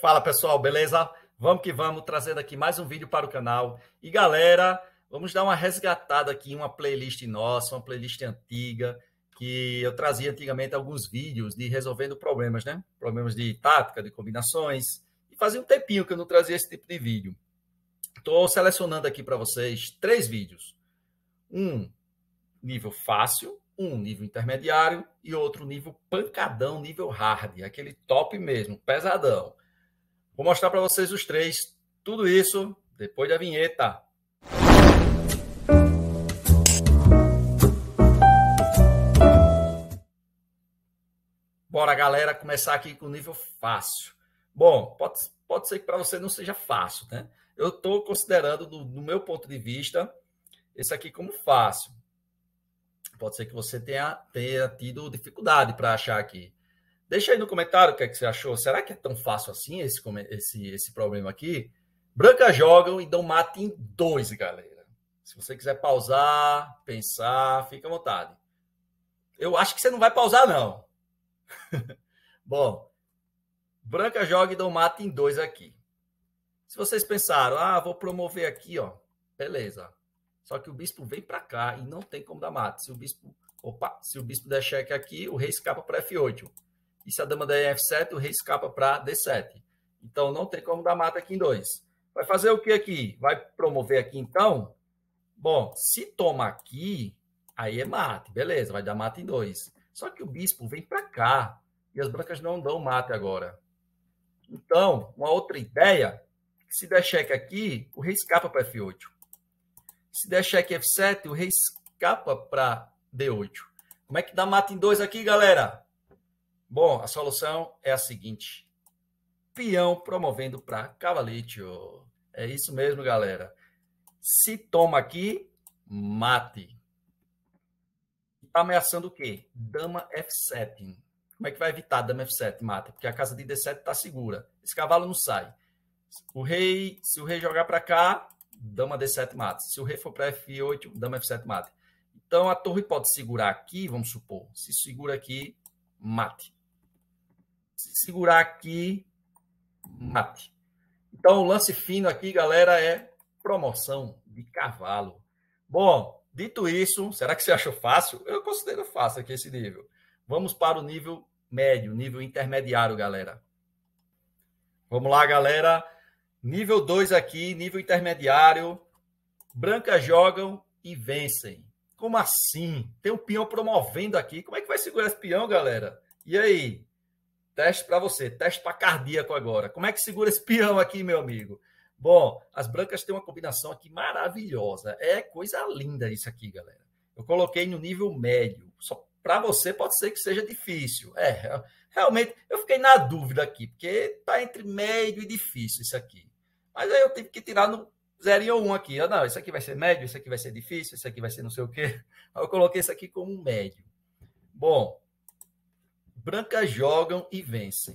Fala pessoal, beleza? Vamos que vamos, trazendo aqui mais um vídeo para o canal. E galera, vamos dar uma resgatada aqui, em uma playlist nossa, uma playlist antiga, que eu trazia antigamente alguns vídeos de resolvendo problemas, né? Problemas de tática, de combinações. E fazia um tempinho que eu não trazia esse tipo de vídeo. Estou selecionando aqui para vocês três vídeos. Um nível fácil, um nível intermediário e outro nível pancadão, nível hard, aquele top mesmo, pesadão. Vou mostrar para vocês os três. Tudo isso depois da vinheta. Bora, galera, começar aqui com nível fácil. Bom, pode, pode ser que para você não seja fácil, né? Eu estou considerando, do, do meu ponto de vista, esse aqui como fácil. Pode ser que você tenha, tenha tido dificuldade para achar aqui. Deixa aí no comentário o que, é que você achou. Será que é tão fácil assim esse, esse, esse problema aqui? Branca jogam e dão mate em dois, galera. Se você quiser pausar, pensar, fica à vontade. Eu acho que você não vai pausar, não. Bom, Branca joga e dão mate em dois aqui. Se vocês pensaram, ah, vou promover aqui, ó, beleza. Só que o bispo vem para cá e não tem como dar mate. Se o bispo, opa, se o bispo der cheque aqui, o rei escapa para F8. E se a dama der em F7, o rei escapa para D7. Então, não tem como dar mata aqui em 2. Vai fazer o que aqui? Vai promover aqui, então? Bom, se toma aqui, aí é mate. Beleza, vai dar mata em 2. Só que o bispo vem para cá. E as brancas não dão mate agora. Então, uma outra ideia, se der cheque aqui, o rei escapa para F8. Se der cheque F7, o rei escapa para D8. Como é que dá mata em 2 aqui, galera? Bom, a solução é a seguinte: peão promovendo para cavalete. É isso mesmo, galera. Se toma aqui, mate. Está ameaçando o quê? Dama F7. Como é que vai evitar dama F7, mate? Porque a casa de D7 está segura. Esse cavalo não sai. O rei, se o rei jogar para cá, dama D7 mata. Se o rei for para F8, dama F7 mata. Então a torre pode segurar aqui, vamos supor. Se segura aqui, mate se segurar aqui, mate. Então, o lance fino aqui, galera, é promoção de cavalo. Bom, dito isso, será que você achou fácil? Eu considero fácil aqui esse nível. Vamos para o nível médio, nível intermediário, galera. Vamos lá, galera. Nível 2 aqui, nível intermediário. Brancas jogam e vencem. Como assim? Tem um peão promovendo aqui. Como é que vai segurar esse peão, galera? E aí? Teste para você, teste para cardíaco agora. Como é que segura esse peão aqui, meu amigo? Bom, as brancas têm uma combinação aqui maravilhosa. É coisa linda isso aqui, galera. Eu coloquei no nível médio. Só para você pode ser que seja difícil. É, realmente eu fiquei na dúvida aqui, porque tá entre médio e difícil isso aqui. Mas aí eu tive que tirar no 0 ou 1 um aqui. Eu, ah, não, isso aqui vai ser médio, isso aqui vai ser difícil, isso aqui vai ser não sei o quê. Aí eu coloquei isso aqui como um médio. Bom, brancas jogam e vencem.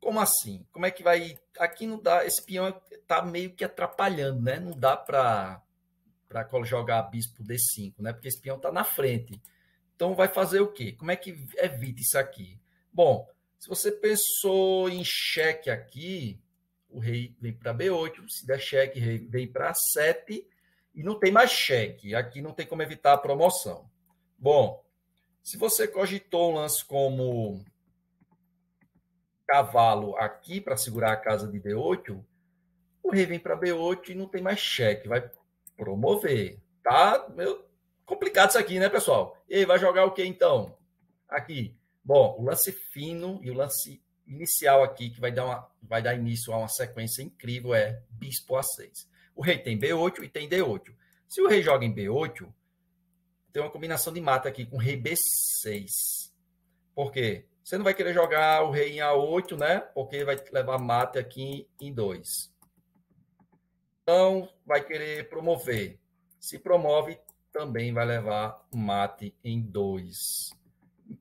Como assim? Como é que vai. Aqui não dá. Esse peão tá meio que atrapalhando, né? Não dá para jogar bispo D5, né? Porque esse peão tá na frente. Então vai fazer o quê? Como é que evita isso aqui? Bom, se você pensou em cheque aqui, o rei vem para B8, se der cheque, rei vem para 7 e não tem mais cheque. Aqui não tem como evitar a promoção. Bom, se você cogitou um lance como cavalo aqui para segurar a casa de D8, o rei vem para B8 e não tem mais cheque, vai promover. Tá complicado isso aqui, né, pessoal? E aí, vai jogar o que então? Aqui. Bom, o lance fino e o lance inicial aqui, que vai dar, uma, vai dar início a uma sequência incrível, é bispo A6. O rei tem B8 e tem D8. Se o rei joga em B8, tem uma combinação de mata aqui com rei B6. Por quê? Você não vai querer jogar o rei em A8, né? Porque vai levar mata aqui em 2. Então, vai querer promover. Se promove, também vai levar mate em 2.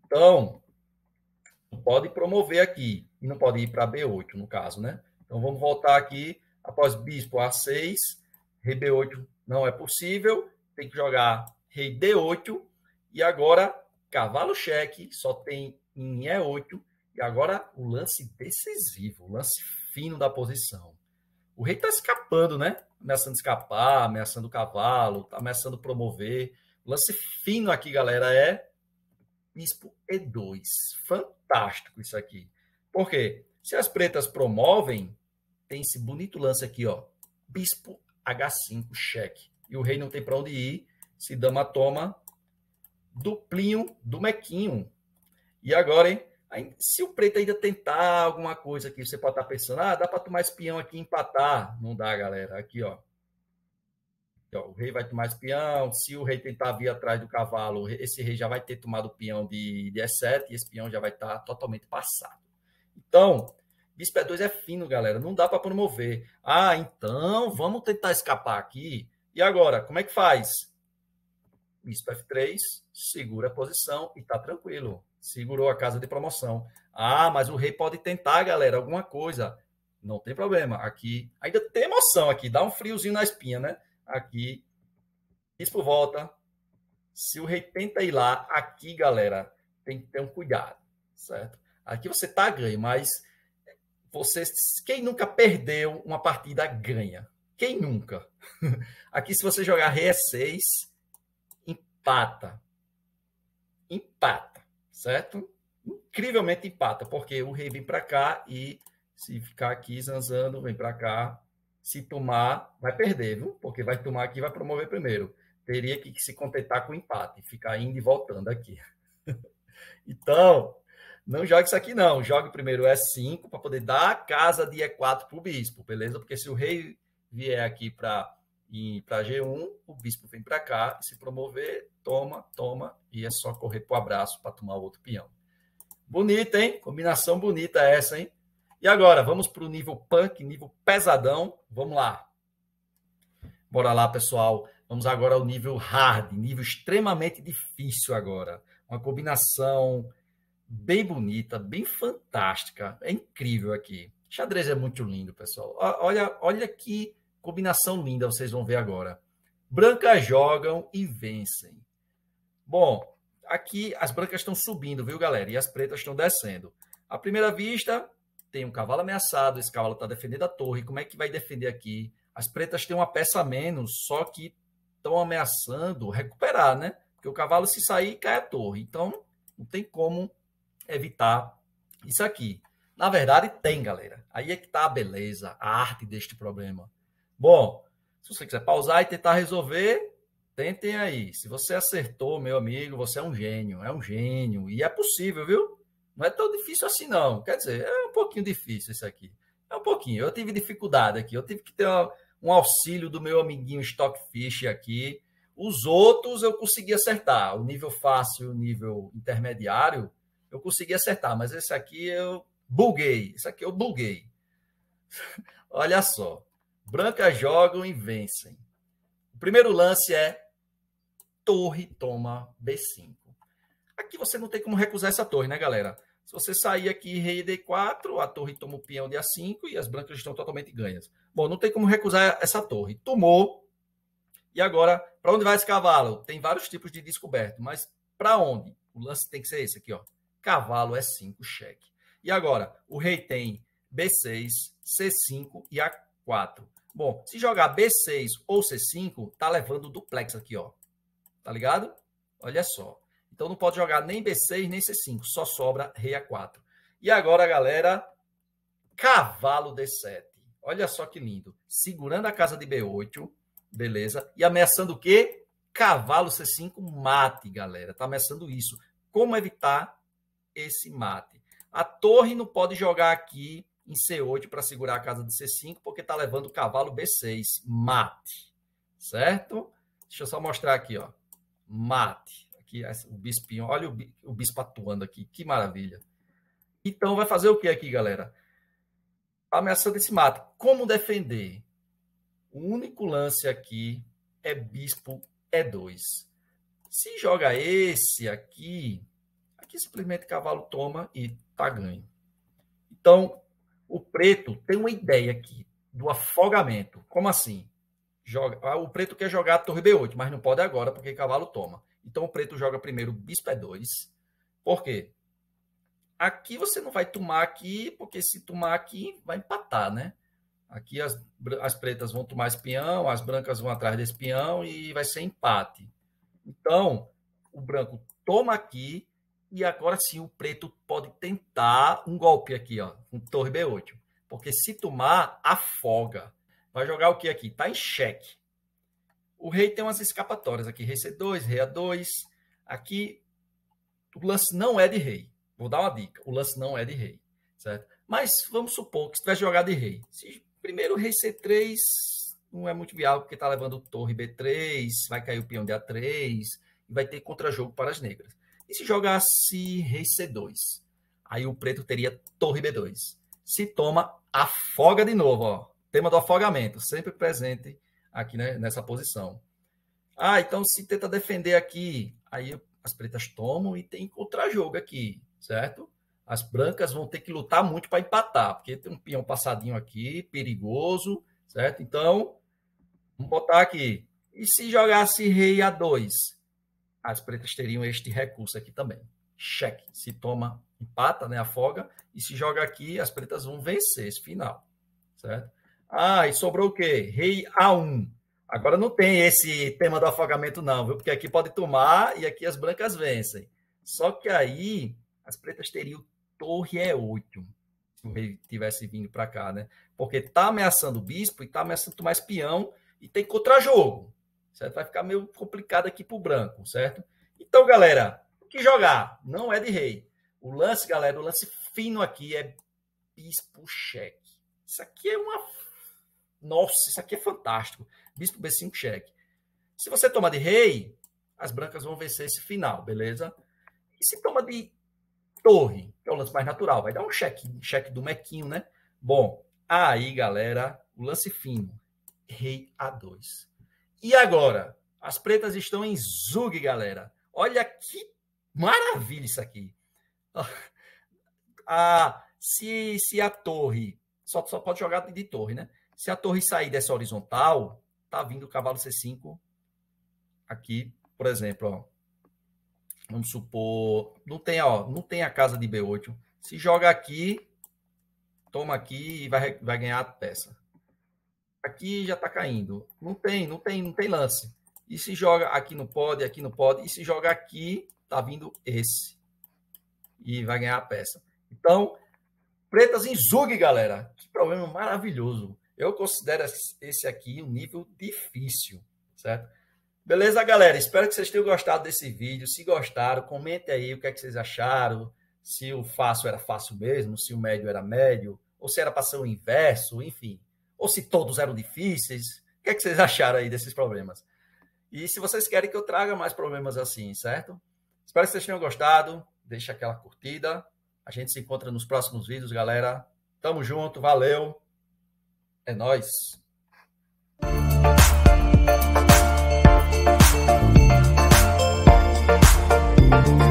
Então, pode promover aqui. E não pode ir para B8, no caso, né? Então, vamos voltar aqui. Após bispo A6, rei B8 não é possível. Tem que jogar rei D8, e agora cavalo cheque, só tem em E8, e agora o lance decisivo, o lance fino da posição. O rei está escapando, né? Ameaçando escapar, ameaçando o cavalo, tá ameaçando promover. O lance fino aqui, galera, é bispo E2. Fantástico isso aqui. Por quê? Se as pretas promovem, tem esse bonito lance aqui, ó. Bispo H5, cheque. E o rei não tem para onde ir, se dama toma duplinho do mequinho. E agora, hein? Aí, se o preto ainda tentar alguma coisa aqui, você pode estar tá pensando, ah, dá para tomar espião aqui e empatar. Não dá, galera. Aqui, ó. Aqui, ó. O rei vai tomar espião. Se o rei tentar vir atrás do cavalo, esse rei já vai ter tomado o peão de, de E7 e esse peão já vai estar tá totalmente passado. Então, bispo E2 é fino, galera. Não dá para promover. Ah, então, vamos tentar escapar aqui. E agora, como é que faz? Bispo F3, segura a posição e tá tranquilo. Segurou a casa de promoção. Ah, mas o rei pode tentar, galera, alguma coisa. Não tem problema. Aqui ainda tem emoção aqui, dá um friozinho na espinha, né? Aqui bispo volta. Se o rei tenta ir lá, aqui, galera, tem que ter um cuidado, certo? Aqui você tá ganho, mas você quem nunca perdeu uma partida ganha. Quem nunca? Aqui se você jogar rei 6 é empata. Empata, certo? Incrivelmente empata, porque o rei vem para cá e se ficar aqui zanzando, vem para cá. Se tomar, vai perder, viu? Porque vai tomar aqui, vai promover primeiro. Teria que se contentar com o empate, ficar indo e voltando aqui. então, não jogue isso aqui, não. Jogue primeiro E5 para poder dar a casa de E4 para o bispo, beleza? Porque se o rei vier aqui para e para G1, o bispo vem para cá, se promover, toma, toma, e é só correr para o abraço para tomar o outro peão. Bonita, hein? Combinação bonita essa, hein? E agora, vamos para o nível punk, nível pesadão. Vamos lá. Bora lá, pessoal. Vamos agora ao nível hard, nível extremamente difícil agora. Uma combinação bem bonita, bem fantástica. É incrível aqui. Xadrez é muito lindo, pessoal. Olha, olha que Combinação linda, vocês vão ver agora. Brancas jogam e vencem. Bom, aqui as brancas estão subindo, viu, galera? E as pretas estão descendo. À primeira vista, tem um cavalo ameaçado, esse cavalo está defendendo a torre. Como é que vai defender aqui? As pretas têm uma peça a menos, só que estão ameaçando recuperar, né? Porque o cavalo, se sair, cai a torre. Então, não tem como evitar isso aqui. Na verdade, tem, galera. Aí é que está a beleza, a arte deste problema. Bom, se você quiser pausar e tentar resolver, tentem aí. Se você acertou, meu amigo, você é um gênio, é um gênio. E é possível, viu? Não é tão difícil assim, não. Quer dizer, é um pouquinho difícil isso aqui. É um pouquinho. Eu tive dificuldade aqui. Eu tive que ter uma, um auxílio do meu amiguinho Stockfish aqui. Os outros eu consegui acertar. O nível fácil, o nível intermediário, eu consegui acertar. Mas esse aqui eu buguei. Esse aqui eu buguei. Olha só. Brancas jogam e vencem. O primeiro lance é torre toma B5. Aqui você não tem como recusar essa torre, né, galera? Se você sair aqui rei D4, a torre toma o peão de A5 e as brancas estão totalmente ganhas. Bom, não tem como recusar essa torre. Tomou. E agora, para onde vai esse cavalo? Tem vários tipos de descoberto, mas para onde? O lance tem que ser esse aqui, ó. Cavalo é 5 cheque. E agora, o rei tem B6, C5 e A4. Bom, se jogar B6 ou C5, tá levando o duplex aqui, ó. Tá ligado? Olha só. Então não pode jogar nem B6 nem C5, só sobra rei A4. E agora, galera, cavalo D7. Olha só que lindo. Segurando a casa de B8, beleza? E ameaçando o quê? Cavalo C5 mate, galera. Tá ameaçando isso. Como evitar esse mate? A torre não pode jogar aqui em C8 para segurar a casa de C5, porque está levando o cavalo B6. Mate. Certo? Deixa eu só mostrar aqui, ó. Mate. Aqui o bispinho. Olha o, bispo atuando aqui. Que maravilha. Então vai fazer o que aqui, galera? Ameaçando esse mate. Como defender? O único lance aqui é bispo E2. Se joga esse aqui, aqui simplesmente cavalo toma e tá ganho. Então, o preto tem uma ideia aqui do afogamento. Como assim? Joga, ah, o preto quer jogar a torre B8, mas não pode agora, porque cavalo toma. Então o preto joga primeiro bispo E2. Por quê? Aqui você não vai tomar aqui, porque se tomar aqui, vai empatar, né? Aqui as, as pretas vão tomar espião, as brancas vão atrás de espião e vai ser empate. Então, o branco toma aqui, e agora sim, o preto pode tentar um golpe aqui, ó, com um torre B8. Porque se tomar, afoga. Vai jogar o que aqui? Tá em xeque. O rei tem umas escapatórias aqui, rei C2, rei A2. Aqui, o lance não é de rei. Vou dar uma dica, o lance não é de rei, certo? Mas vamos supor que se tiver jogado de rei. Se primeiro rei C3 não é muito viável, porque está levando torre B3, vai cair o peão de A3, e vai ter contra-jogo para as negras. E se jogasse rei C2, aí o preto teria torre B2. Se toma, afoga de novo, ó. Tema do afogamento, sempre presente aqui né, nessa posição. Ah, então se tenta defender aqui, aí as pretas tomam e tem contra-jogo aqui, certo? As brancas vão ter que lutar muito para empatar, porque tem um peão passadinho aqui, perigoso, certo? Então, vamos botar aqui. E se jogasse rei a 2? as pretas teriam este recurso aqui também. Cheque. Se toma, empata, né? Afoga. E se joga aqui, as pretas vão vencer esse final. Certo? Ah, e sobrou o quê? Rei A1. Agora não tem esse tema do afogamento, não, viu? Porque aqui pode tomar e aqui as brancas vencem. Só que aí as pretas teriam torre E8, se o rei tivesse vindo para cá, né? Porque tá ameaçando o bispo e tá ameaçando tomar espião e tem contra-jogo certo? Vai ficar meio complicado aqui para o branco, certo? Então, galera, o que jogar não é de rei. O lance, galera, o lance fino aqui é bispo cheque. Isso aqui é uma. Nossa, isso aqui é fantástico. Bispo B5 cheque. Se você toma de rei, as brancas vão vencer esse final, beleza? E se toma de torre, que é o lance mais natural, vai dar um cheque, cheque do mequinho, né? Bom, aí, galera, o lance fino. Rei A2. E agora? As pretas estão em Zug, galera. Olha que maravilha isso aqui. Ah, ah, se, se a torre. Só, só pode jogar de torre, né? Se a torre sair dessa horizontal, tá vindo o cavalo C5 aqui, por exemplo, ó. Vamos supor. Não tem, ó, não tem a casa de B8. Se joga aqui, toma aqui e vai, vai ganhar a peça aqui já está caindo. Não tem, não tem, não tem lance. E se joga aqui não pode, aqui não pode. E se joga aqui, tá vindo esse. E vai ganhar a peça. Então, pretas em Zug, galera. Que problema maravilhoso. Eu considero esse aqui um nível difícil, certo? Beleza, galera? Espero que vocês tenham gostado desse vídeo. Se gostaram, comente aí o que, é que vocês acharam. Se o fácil era fácil mesmo, se o médio era médio, ou se era para ser o inverso, enfim. Ou se todos eram difíceis? O que, é que vocês acharam aí desses problemas? E se vocês querem que eu traga mais problemas assim, certo? Espero que vocês tenham gostado. Deixa aquela curtida. A gente se encontra nos próximos vídeos, galera. Tamo junto, valeu. É nós. thank you